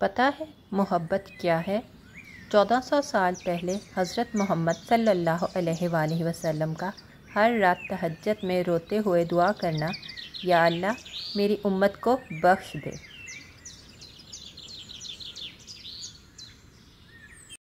पता है मोहब्बत क्या है 1400 साल पहले हज़रत मोहम्मद सल्लल्लाहु अलैहि वसल्लम का हर रात तहजत में रोते हुए दुआ करना या अल्लाह मेरी उम्मत को बख्श दे